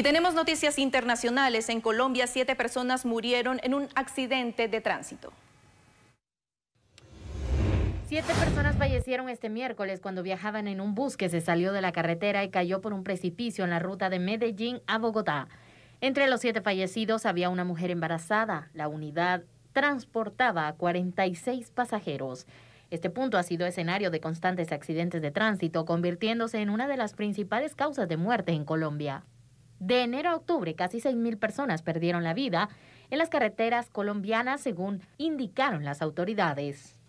Y tenemos noticias internacionales. En Colombia, siete personas murieron en un accidente de tránsito. Siete personas fallecieron este miércoles cuando viajaban en un bus que se salió de la carretera y cayó por un precipicio en la ruta de Medellín a Bogotá. Entre los siete fallecidos había una mujer embarazada. La unidad transportaba a 46 pasajeros. Este punto ha sido escenario de constantes accidentes de tránsito, convirtiéndose en una de las principales causas de muerte en Colombia. De enero a octubre, casi 6.000 personas perdieron la vida en las carreteras colombianas, según indicaron las autoridades.